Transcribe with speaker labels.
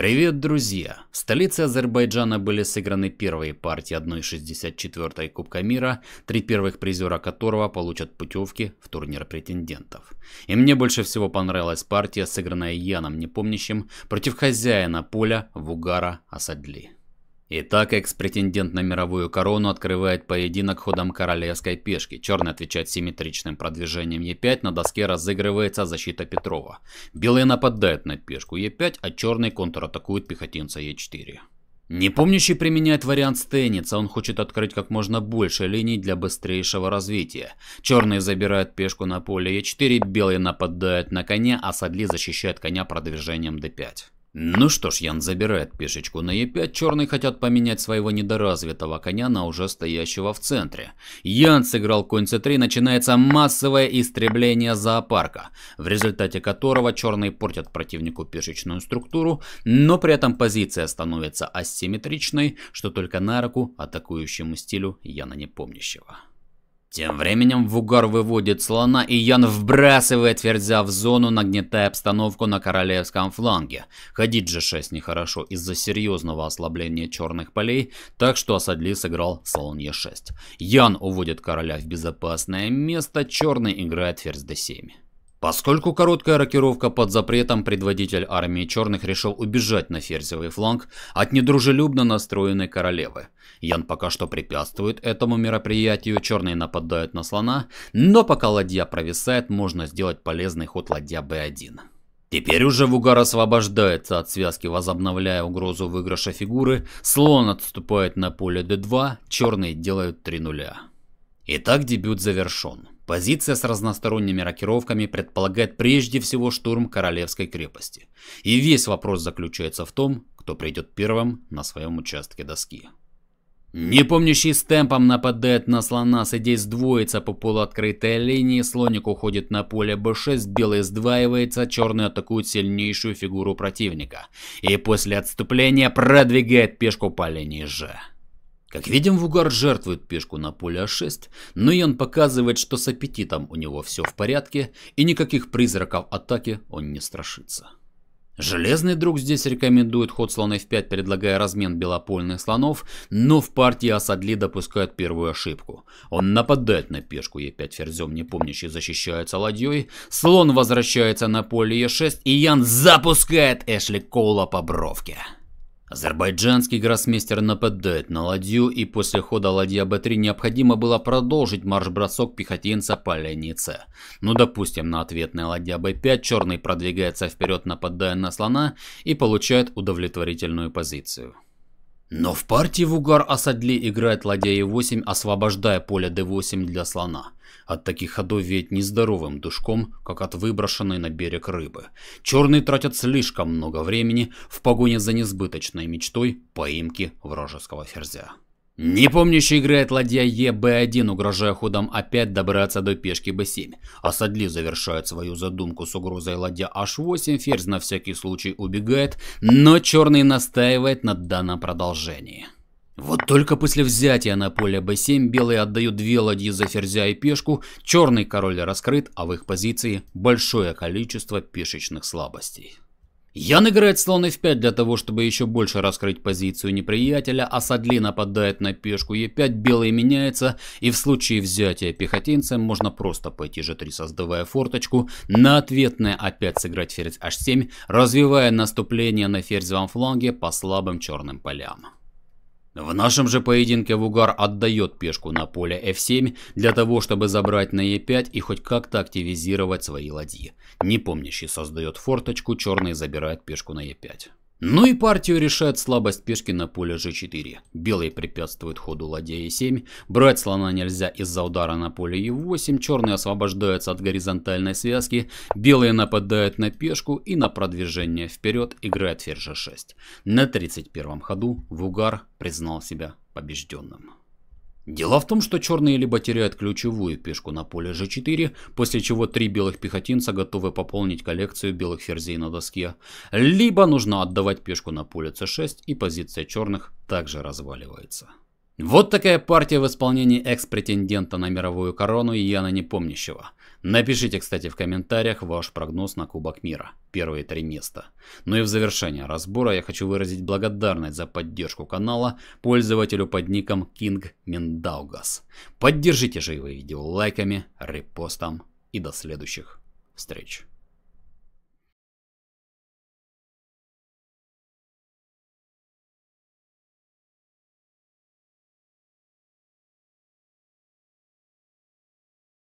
Speaker 1: Привет, друзья! В столице Азербайджана были сыграны первые партии 1-64 Кубка мира, три первых призера которого получат путевки в турнир претендентов. И мне больше всего понравилась партия, сыгранная Яном Непомнящим против хозяина поля Вугара Асадли. Итак, экс-претендент на мировую корону открывает поединок ходом королевской пешки. Черный отвечает симметричным продвижением Е5, на доске разыгрывается защита Петрова. Белые нападают на пешку Е5, а черный контратакует пехотинца Е4. Непомнящий применяет вариант Стейница, он хочет открыть как можно больше линий для быстрейшего развития. Черные забирают пешку на поле Е4, белые нападают на коня, а Садли защищает коня продвижением d 5 ну что ж, Ян забирает пешечку на Е5, черные хотят поменять своего недоразвитого коня на уже стоящего в центре. Ян сыграл конь c 3 начинается массовое истребление зоопарка, в результате которого черные портят противнику пешечную структуру, но при этом позиция становится асимметричной, что только на руку атакующему стилю Яна Непомнящего. Тем временем Вугар выводит слона, и Ян вбрасывает Ферзя в зону, нагнетая обстановку на королевском фланге. Ходить же 6 нехорошо из-за серьезного ослабления черных полей, так что Асадли сыграл слон Е6. Ян уводит короля в безопасное место, черный играет Ферзь d7. Поскольку короткая рокировка под запретом, предводитель армии черных решил убежать на ферзевый фланг от недружелюбно настроенной королевы. Ян пока что препятствует этому мероприятию, черные нападают на слона, но пока ладья провисает, можно сделать полезный ход ладья b1. Теперь уже Вугар освобождается от связки, возобновляя угрозу выигрыша фигуры, слон отступает на поле d2, черные делают 3 нуля. Итак, дебют завершен. Позиция с разносторонними рокировками предполагает прежде всего штурм Королевской крепости. И весь вопрос заключается в том, кто придет первым на своем участке доски. Непомнящий с темпом нападает на слона, садясь двоится по полуоткрытой линии, слоник уходит на поле b6, белый сдваивается, черный атакует сильнейшую фигуру противника и после отступления продвигает пешку по линии же. Как видим, Вугар жертвует пешку на поле А6, но Ян показывает, что с аппетитом у него все в порядке, и никаких призраков атаки он не страшится. Железный друг здесь рекомендует ход слона f5, предлагая размен белопольных слонов, но в партии Асадли допускает первую ошибку. Он нападает на пешку e5 ферзем, не помнящий защищается ладьей, слон возвращается на поле e6, и Ян запускает Эшли Коула по бровке. Азербайджанский гроссмейстер нападает на ладью, и после хода ладья Б3 необходимо было продолжить марш-бросок пехотинца по ленице. Ну, допустим, на ответной ладья Б5 черный продвигается вперед, нападая на слона, и получает удовлетворительную позицию. Но в партии в угар осадли играет ладья e8, освобождая поле d8 для слона. От таких ходов веет нездоровым душком, как от выброшенной на берег рыбы. Черные тратят слишком много времени в погоне за несбыточной мечтой поимки вражеского ферзя. Непомнящий играет ладья ЕБ1, угрожая ходом опять добраться до пешки Б7. Асадли завершает свою задумку с угрозой ладья H8, ферзь на всякий случай убегает, но черный настаивает на данном продолжении. Вот только после взятия на поле b7 белые отдают две ладьи за ферзя и пешку, черный король раскрыт, а в их позиции большое количество пешечных слабостей. Ян играет слон f5 для того, чтобы еще больше раскрыть позицию неприятеля, а Садли нападает на пешку e5, белый меняется, и в случае взятия пехотинцем можно просто пойти g3, создавая форточку, на ответное опять сыграть ферзь h7, развивая наступление на ферзевом фланге по слабым черным полям. В нашем же поединке Вугар отдает пешку на поле f7 для того, чтобы забрать на e5 и хоть как-то активизировать свои ладьи. Не помнящий создает форточку, черный забирает пешку на e5. Ну и партию решает слабость пешки на поле g4. Белые препятствуют ходу ладья e7. Брать слона нельзя из-за удара на поле e8. Черные освобождаются от горизонтальной связки. Белые нападают на пешку и на продвижение вперед играет ферзь g6. На 31 ходу Вугар признал себя побежденным. Дело в том, что черные либо теряют ключевую пешку на поле g4, после чего три белых пехотинца готовы пополнить коллекцию белых ферзей на доске, либо нужно отдавать пешку на поле c6 и позиция черных также разваливается. Вот такая партия в исполнении экс-претендента на мировую корону Яна Непомнящего. Напишите, кстати, в комментариях ваш прогноз на Кубок Мира. Первые три места. Ну и в завершение разбора я хочу выразить благодарность за поддержку канала пользователю под ником King Mindaugas. Поддержите же его видео лайками, репостом и до следующих встреч.